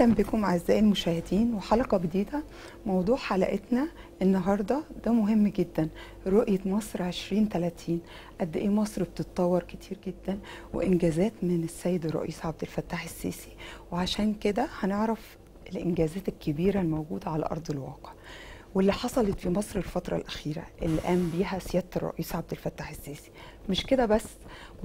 اهلا بكم اعزائي المشاهدين وحلقه جديده موضوع حلقتنا النهارده ده مهم جدا رؤيه مصر 2030 قد ايه مصر بتتطور كتير جدا وانجازات من السيد الرئيس عبد الفتاح السيسي وعشان كده هنعرف الانجازات الكبيره الموجوده على ارض الواقع واللي حصلت في مصر الفترة الأخيرة اللي قام بيها سيادة الرئيس عبد الفتاح السيسي مش كده بس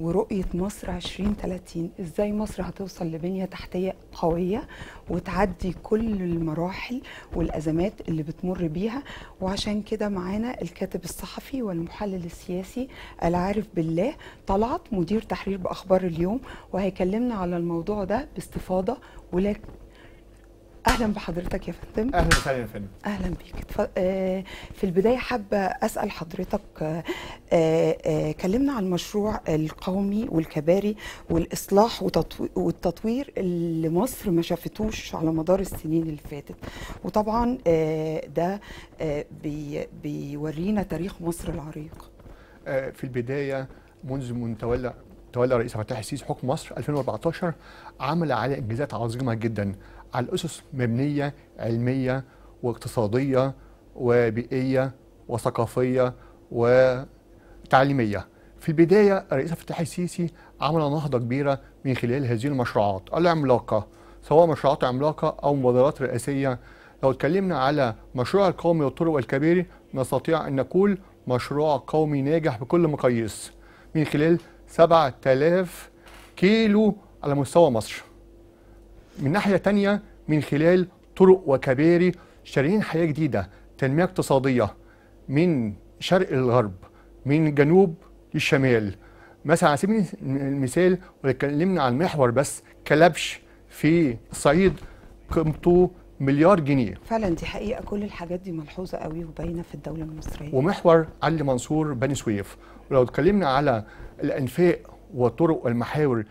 ورؤية مصر 2030 إزاي مصر هتوصل لبنية تحتية قوية وتعدي كل المراحل والأزمات اللي بتمر بيها وعشان كده معانا الكاتب الصحفي والمحلل السياسي العارف بالله طلعت مدير تحرير بأخبار اليوم وهيكلمنا على الموضوع ده باستفاضة ولكن اهلا بحضرتك يا فندم اهلا وسهلا يا فندم اهلا بيك آه، في البدايه حابه اسال حضرتك آه، آه، كلمنا عن المشروع القومي والكباري والاصلاح والتطوير اللي مصر ما شافتوش على مدار السنين اللي فاتت وطبعا ده بيورينا تاريخ مصر العريق في البدايه منذ من تولى تولى رئيس فتحي السيسي حكم مصر 2014 عمل على انجازات عظيمه جدا على أسس مبنية علمية واقتصادية وبيئية وثقافية وتعليمية في البداية الرئيس فتحي السيسي عمل نهضة كبيرة من خلال هذه المشروعات العملاقة سواء مشروعات عملاقة أو مبادرات رئاسية لو اتكلمنا على مشروع القومي والطرق والكباري نستطيع أن نقول مشروع قومي ناجح بكل مقاييس من خلال 7000 كيلو على مستوى مصر من ناحية تانية من خلال طرق وكباري شارعين حياة جديدة تنمية اقتصادية من شرق الغرب من جنوب للشمال مثلا على سبيل المثال اتكلمنا عن المحور بس كلبش في الصعيد قيمته مليار جنيه فعلا دي حقيقه كل الحاجات دي ملحوظه قوي وباينه في الدوله المصريه ومحور علي منصور بني سويف ولو اتكلمنا على الانفاق وطرق والمحاور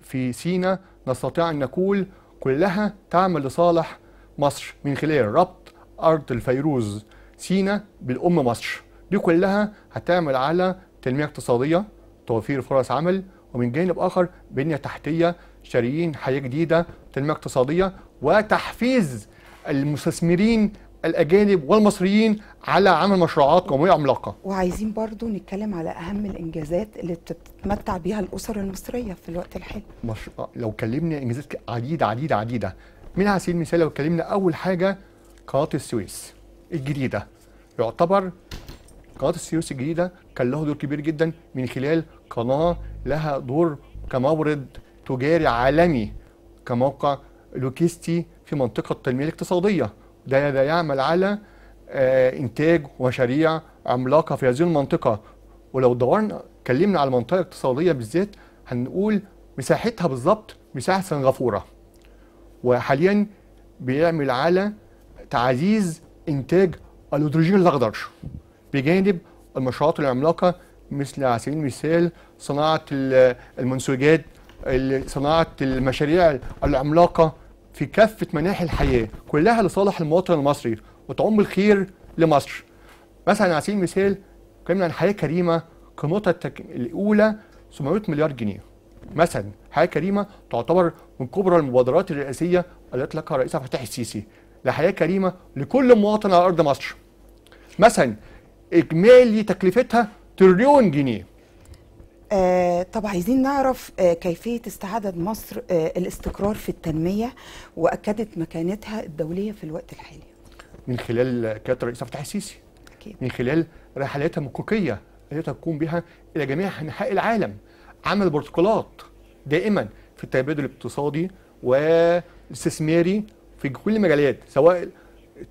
في سينا نستطيع أن نقول كلها تعمل لصالح مصر من خلال ربط أرض الفيروز سينا بالأم مصر دي كلها هتعمل على تنمية اقتصادية توفير فرص عمل ومن جانب آخر بنية تحتية شاريين حياة جديدة تنمية اقتصادية وتحفيز المستثمرين الاجانب والمصريين على عمل مشروعات قوميه عملاقه. وعايزين برضو نتكلم على اهم الانجازات اللي بتتمتع بيها الاسر المصريه في الوقت الحالي. مش... لو كلمنا انجازات عديده عديده عديده من على سبيل المثال لو كلمنا اول حاجه قناه السويس الجديده يعتبر قناه السويس الجديده كان له دور كبير جدا من خلال قناه لها دور كمورد تجاري عالمي كموقع لوجستي في منطقه التنميه الاقتصاديه ده يعمل على آه، انتاج ومشاريع عملاقه في هذه المنطقه ولو دورنا اتكلمنا على المنطقه الاقتصاديه بالذات هنقول مساحتها بالظبط مساحه سنغافوره وحاليا بيعمل على تعزيز انتاج الهيدروجين الاخضر بجانب المشروعات العملاقه مثل على سبيل المثال صناعه المنسوجات صناعه المشاريع العملاقه في كافة مناحي الحياة كلها لصالح المواطن المصري وتعم الخير لمصر مثلا على سبيل المثال كلمنا عن حياة كريمة قيمتها التك... الأولى 700 مليار جنيه مثلا حياة كريمة تعتبر من كبرى المبادرات الرئاسية التي أطلقها رئيس الفتاح السيسي لحياة كريمة لكل مواطن على أرض مصر مثلا إجمالي تكلفتها تريليون جنيه آه طب عايزين نعرف آه كيفية استعادة مصر آه الاستقرار في التنمية وأكدت مكانتها الدولية في الوقت الحالي من خلال كيادة الرئيس فتحي السيسي أكيد. من خلال رحلاتها مكوكية التي تقوم بها إلى جميع أنحاء العالم عمل بروتوكولات دائما في التبادل الاقتصادي والاستثماري في كل المجالات سواء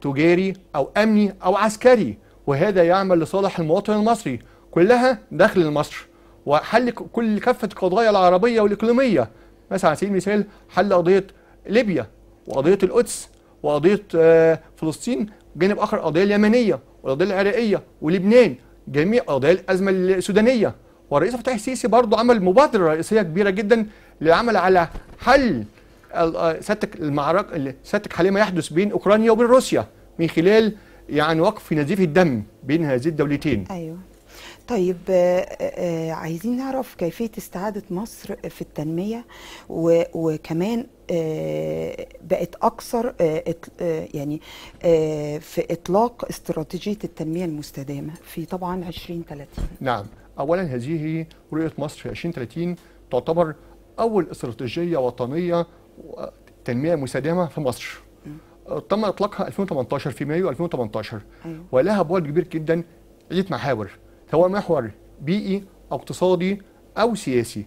تجاري أو أمني أو عسكري وهذا يعمل لصالح المواطن المصري كلها داخل مصر وحل كل كافه القضايا العربيه والاقليميه مثلا على سبيل المثال حل قضيه ليبيا وقضيه القدس وقضيه آه، فلسطين جانب اخر القضيه اليمنيه والقضيه العراقيه ولبنان جميع قضايا الازمه السودانيه والرئيس فتحي السيسي برضه عمل مبادره رئيسيه كبيره جدا للعمل على حل آه، سيادتك المعركه سيادتك حاليا ما يحدث بين اوكرانيا وبين روسيا من خلال يعني وقف نزيف الدم بين هذه الدولتين ايوه طيب آه، آه، آه، عايزين نعرف كيفية استعادة مصر في التنمية وكمان بقت أكثر يعني في إطلاق استراتيجية التنمية المستدامة في طبعا 2030 نعم أولا هذه رؤية مصر في 2030 تعتبر أول استراتيجية وطنية تنمية مستدامة في مصر تم إطلاقها 2018 في مايو 2018 أيوه. ولها بعد كبير جدا عدة محاور سواء محور بيئي أو اقتصادي أو سياسي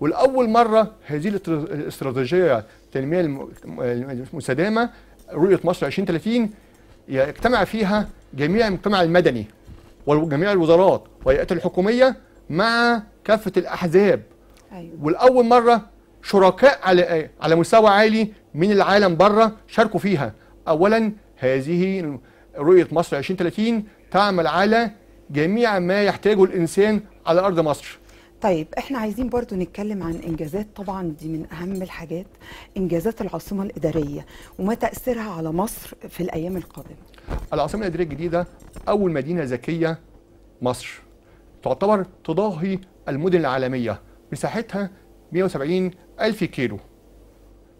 والأول مرة هذه الاستراتيجية التنمية المستدامة رؤية مصر 2030 يجتمع فيها جميع المجتمع المدني وجميع الوزارات والهيئات الحكومية مع كافة الأحزاب أيوة. والأول مرة شركاء على على مستوى عالي من العالم بره شاركوا فيها. أولا هذه رؤية مصر 2030 تعمل على جميع ما يحتاجه الانسان على ارض مصر طيب احنا عايزين برضو نتكلم عن انجازات طبعا دي من اهم الحاجات انجازات العاصمه الاداريه وما تاثيرها على مصر في الايام القادمه العاصمه الاداريه الجديده اول مدينه ذكيه مصر تعتبر تضاهي المدن العالميه مساحتها 170 الف كيلو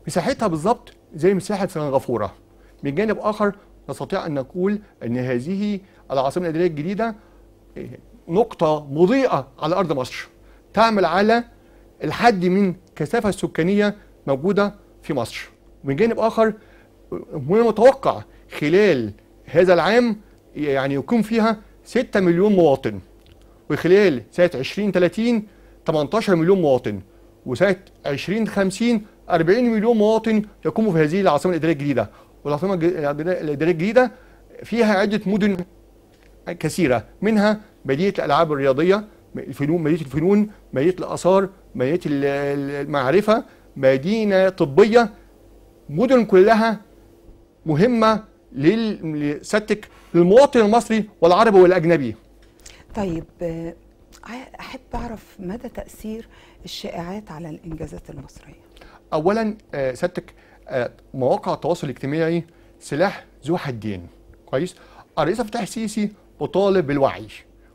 مساحتها بالظبط زي مساحه سنغافوره من جانب اخر نستطيع ان نقول ان هذه العاصمه الاداريه الجديده نقطة مضيئة على أرض مصر تعمل على الحد من كثافة السكانية موجودة في مصر من جانب آخر من المتوقع خلال هذا العام يعني يكون فيها 6 مليون مواطن وخلال سنة 2030 18 مليون مواطن وسنة 2050 40 مليون مواطن يقوموا في هذه العاصمة الإدارية الجديدة والعاصمة الإدارية الجديدة فيها عدة مدن كثيرة منها مدينة الألعاب الرياضية الفنون مدينة الفنون مدينة الآثار مدينة المعرفة مدينة طبية مدن كلها مهمة لستك للمواطن المصري والعربي والأجنبي طيب آه، أحب أعرف مدى تأثير الشائعات على الإنجازات المصرية أولا آه، ستك آه، مواقع التواصل الاجتماعي سلاح ذو حدين كويس الرئيس فتح السيسي أطالب بالوعي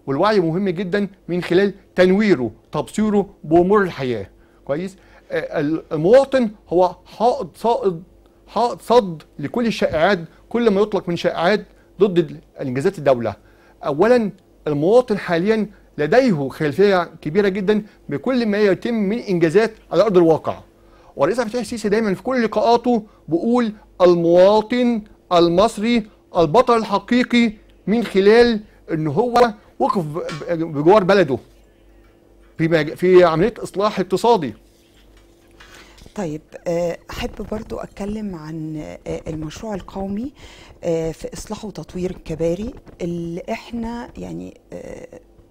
والوعي مهم جدا من خلال تنويره تبصيره بأمور الحياة كويس آه، المواطن هو حائط صائد حائط صد لكل الشائعات كل ما يطلق من شائعات ضد انجازات الدوله اولا المواطن حاليا لديه خلفيه كبيره جدا بكل ما يتم من انجازات على ارض الواقع ورئيس عبد الفتاح السيسي دايما في كل لقاءاته بيقول المواطن المصري البطل الحقيقي من خلال ان هو وقف بجوار بلده في في عمليه اصلاح اقتصادي طيب آه، احب برضو اتكلم عن آه، المشروع القومي آه، في اصلاح وتطوير الكباري اللي احنا يعني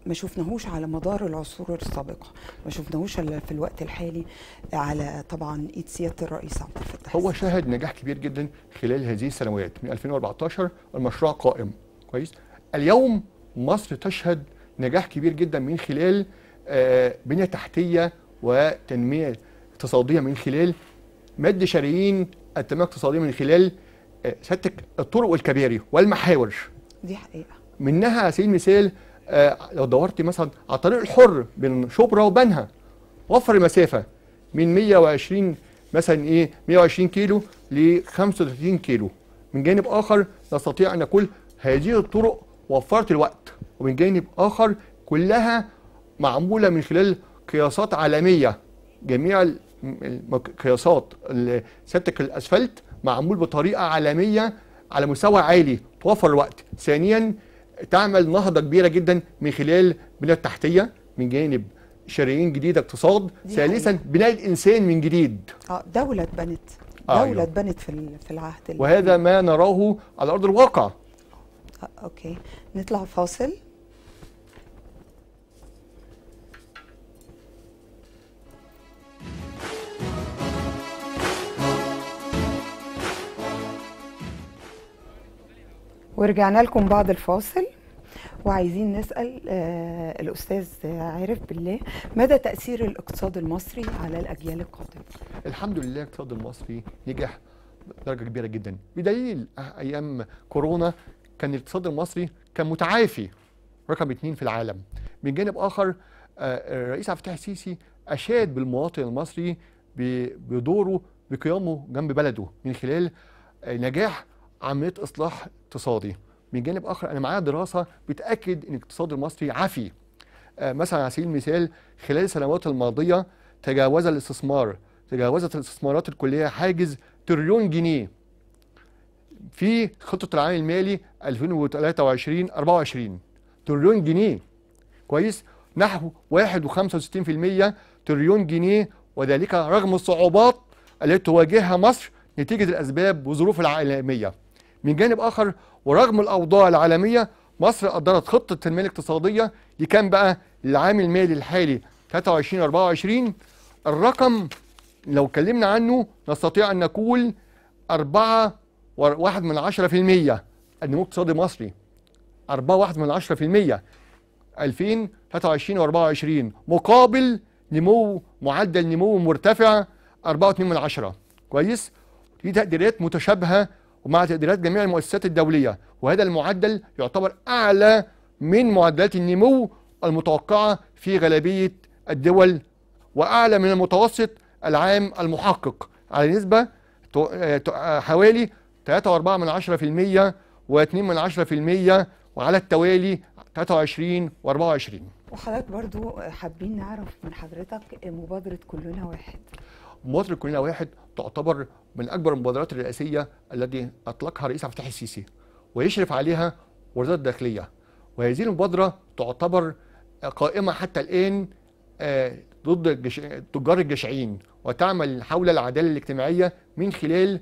ما شفناهوش على مدار العصور السابقه ما شفناهوش الا في الوقت الحالي على طبعا ايد سياده الرئيس عبد الفتاح هو شهد نجاح كبير جدا خلال هذه السنوات من 2014 المشروع قائم كويس اليوم مصر تشهد نجاح كبير جدا من خلال آه، بنيه تحتيه وتنميه اقتصاديه من خلال مد شرايين التنميه الاقتصاديه من خلال آه، سيادتك الطرق والكباري والمحاور دي حقيقه منها على سبيل المثال آه، لو دورت مثلا على الطريق الحر بين شبرا وبنها وفر مسافه من 120 مثلا ايه 120 كيلو ل 35 كيلو من جانب اخر نستطيع ان نقول هذه الطرق وفرت الوقت ومن جانب آخر كلها معمولة من خلال قياسات عالمية جميع القياسات سبتك الأسفلت معمول بطريقة عالمية على مستوى عالي توفر الوقت ثانيا تعمل نهضة كبيرة جدا من خلال بناء التحتية من جانب شرايين جديدة اقتصاد ثالثا بناء الإنسان من جديد آه دولة بنت آه، دولة آه بنت في العهد وهذا ما نراه على أرض الواقع اوكي نطلع فاصل ورجعنا لكم بعد الفاصل وعايزين نسأل آه الأستاذ عارف بالله مدى تأثير الاقتصاد المصري على الأجيال القادمة الحمد لله الاقتصاد المصري نجح بدرجة كبيرة جدا بدليل أيام كورونا كان الاقتصاد المصري كان متعافي رقم اثنين في العالم من جانب اخر آه، الرئيس عبد الفتاح السيسي اشاد بالمواطن المصري بدوره بقيامه جنب بلده من خلال آه، نجاح عمليه اصلاح اقتصادي من جانب اخر انا معايا دراسه بتاكد ان الاقتصاد المصري عافي آه، مثلا على سبيل المثال خلال السنوات الماضيه تجاوز الاستثمار تجاوزت الاستثمارات الكليه حاجز تريليون جنيه في خطه العام المالي 2023 24 تريليون جنيه كويس نحو 1.65% تريليون جنيه وذلك رغم الصعوبات التي تواجهها مصر نتيجه الاسباب والظروف العالميه من جانب اخر ورغم الاوضاع العالميه مصر قدرت خطه التنميه الاقتصاديه دي كان بقى للعام المالي الحالي 23 24 الرقم لو اتكلمنا عنه نستطيع ان نقول 4 واحد من عشرة في المية النمو الاقتصادي المصري أربعة واحد من عشرة في المية 2023 و 24 مقابل نمو معدل نمو مرتفع 4.2 من عشرة كويس دي تقديرات متشابهة ومع تقديرات جميع المؤسسات الدولية وهذا المعدل يعتبر أعلى من معدلات النمو المتوقعة في غالبية الدول وأعلى من المتوسط العام المحقق على نسبة آه، آه، حوالي 3.4 من 10% و2 من 10% وعلى التوالي 23 و24 وحضرتك برضو حابين نعرف من حضرتك مبادرة كلنا واحد مبادرة كلنا واحد تعتبر من أكبر المبادرات الرئاسية التي أطلقها رئيس عبد الفتاح السيسي ويشرف عليها وزارة الداخلية وهذه المبادرة تعتبر قائمة حتى الآن آه، ضد تجار الجشعين وتعمل حول العدالة الاجتماعية من خلال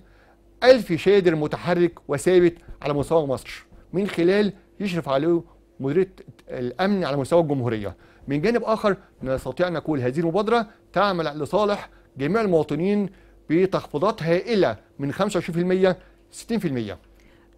ألف شادر متحرك وثابت على مستوى مصر من خلال يشرف عليه مديرية الأمن على مستوى الجمهورية من جانب آخر نستطيع أن نقول هذه المبادرة تعمل لصالح جميع المواطنين بتخفيضات هائلة من 25% 60%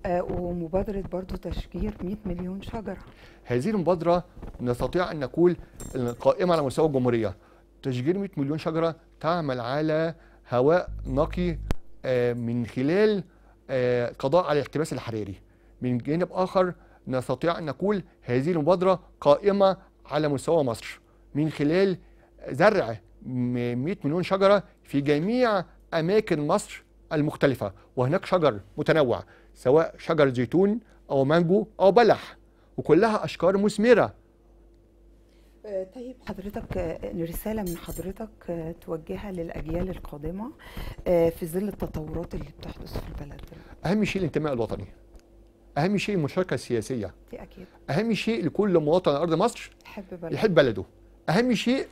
آه، ومبادرة برضو تشجير 100 مليون شجرة هذه المبادرة نستطيع أن نقول القائمة على مستوى الجمهورية تشجير 100 مليون شجرة تعمل على هواء نقي آه، من خلال آه، قضاء على الاحتباس الحراري من جانب آخر نستطيع أن نقول هذه المبادرة قائمة على مستوى مصر من خلال زرع 100 مليون شجرة في جميع أماكن مصر المختلفة وهناك شجر متنوع سواء شجر زيتون أو مانجو أو بلح وكلها أشجار مثمرة طيب حضرتك آه، رسالة من حضرتك آه، توجهها للأجيال القادمة آه، في ظل التطورات اللي بتحدث في البلد أهم شيء الانتماء الوطني أهم شيء المشاركة السياسية دي أكيد أهم شيء لكل مواطن على أرض مصر يحب بلده يحب بلده أهم شيء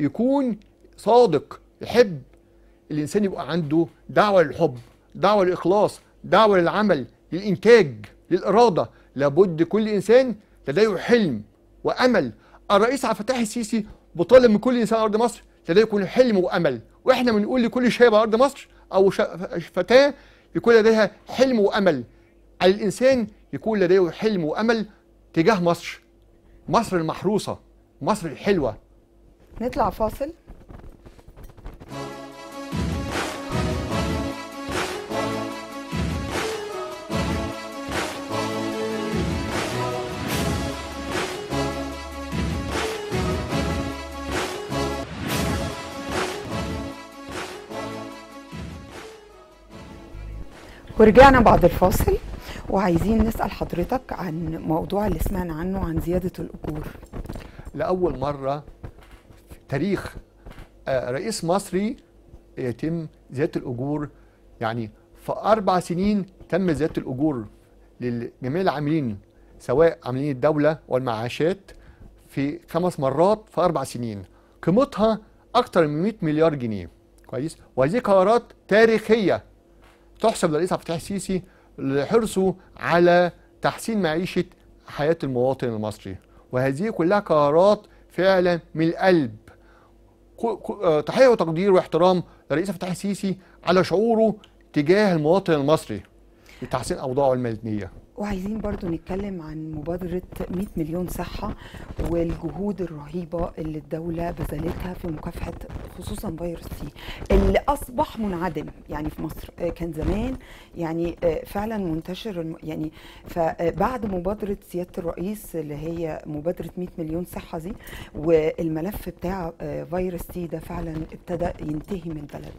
يكون صادق يحب الإنسان يبقى عنده دعوة للحب دعوة للإخلاص دعوة للعمل للإنتاج للإرادة لابد كل إنسان لديه حلم وأمل الرئيس عبد الفتاح السيسي بطالب من كل انسان على ارض مصر لديه يكون حلم وامل واحنا بنقول لكل شاب على ارض مصر او فتاه يكون لديها حلم وامل على الانسان يكون لديه حلم وامل تجاه مصر مصر المحروسه مصر الحلوه نطلع فاصل ورجعنا بعد الفاصل وعايزين نسأل حضرتك عن موضوع اللي سمعنا عنه عن زيادة الأجور لأول مرة في تاريخ آه، رئيس مصري يتم زيادة الأجور يعني في أربع سنين تم زيادة الأجور لجميع العاملين سواء عاملين الدولة والمعاشات في خمس مرات في أربع سنين قيمتها أكثر من 100 مليار جنيه كويس وهذه قرارات تاريخية تحسب للرئيس عبد الفتاح السيسي لحرصه على تحسين معيشه حياه المواطن المصري وهذه كلها قرارات فعلا من القلب آه، تحيه وتقدير واحترام للرئيس عبد الفتاح السيسي على شعوره تجاه المواطن المصري لتحسين اوضاعه المدنيه وعايزين برضو نتكلم عن مبادرة 100 مليون صحة والجهود الرهيبة اللي الدولة بذلتها في مكافحة خصوصا فيروس سي اللي أصبح منعدم يعني في مصر آه، كان زمان يعني آه، فعلا منتشر يعني فبعد آه، مبادرة سيادة الرئيس اللي هي مبادرة 100 مليون صحة دي والملف بتاع فيروس سي ده فعلا ابتدى ينتهي من البلد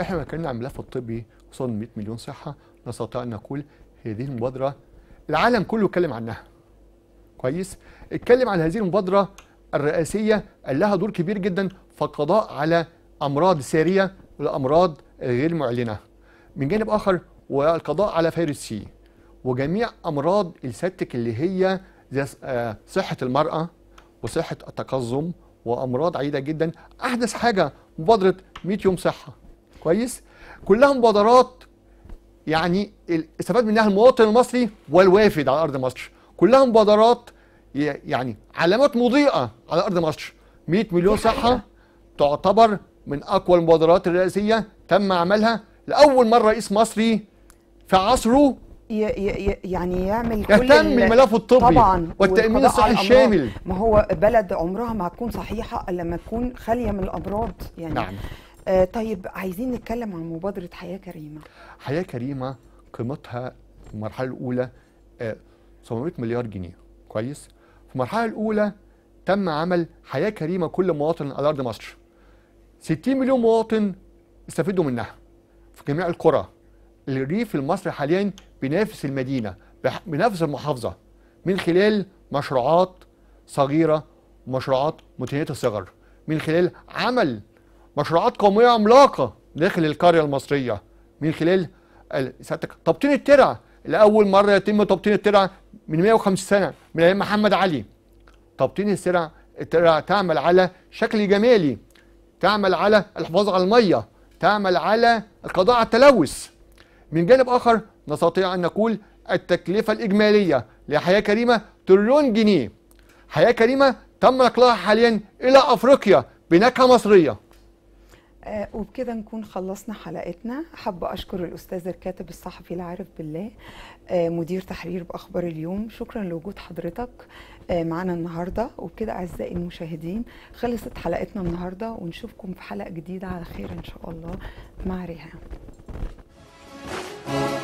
احنا لما اتكلمنا عن الملف الطبي وصلنا 100 مليون صحة نستطيع أن نقول هذه المبادرة العالم كله اتكلم عنها كويس اتكلم عن هذه المبادرة الرئاسية قال لها دور كبير جدا في القضاء على أمراض سارية والأمراض غير معلنة من جانب آخر والقضاء على فيروس سي وجميع أمراض السبتك اللي هي زي آه، صحة المرأة وصحة التقزم وأمراض عديدة جدا أحدث حاجة مبادرة 100 يوم صحة كويس كلها مبادرات يعني استفاد منها المواطن المصري والوافد على ارض مصر كلها مبادرات يعني علامات مضيئه على ارض مصر 100 مليون صحه تعتبر من اقوى المبادرات الرئاسيه تم عملها لاول مره رئيس مصري في عصره يعني يعمل كل يهتم بالملف الطبي طبعا والتامين الصحي الشامل ما هو بلد عمرها ما هتكون صحيحه الا لما تكون خاليه من الامراض يعني نعم. آه طيب عايزين نتكلم عن مبادره حياه كريمه حياه كريمه قيمتها في المرحله الاولى آه 700 مليار جنيه كويس في المرحله الاولى تم عمل حياه كريمه كل مواطن على ارض مصر 60 مليون مواطن استفدوا منها في جميع القرى الريف المصري حاليا بينافس المدينه بينافس المحافظه من خلال مشروعات صغيره ومشروعات متنيه الصغر من خلال عمل مشروعات قوميه عملاقه داخل القريه المصريه من خلال سيادتك تبطين الترع لاول مره يتم تبطين الترع من 150 سنه من ايام محمد علي تبطين الترع الترع تعمل على شكل جمالي تعمل على الحفاظ على الميه تعمل على القضاء على التلوث من جانب اخر نستطيع ان نقول التكلفه الاجماليه لحياه كريمه تريليون جنيه حياه كريمه تم نقلها حاليا الى افريقيا بنكهه مصريه آه، وبكده نكون خلصنا حلقتنا حابة أشكر الأستاذ الكاتب الصحفي العارف بالله آه، مدير تحرير بأخبار اليوم شكرا لوجود حضرتك آه، معنا النهاردة وبكده أعزائي المشاهدين خلصت حلقتنا النهاردة ونشوفكم في حلقة جديدة على خير إن شاء الله مع ريهام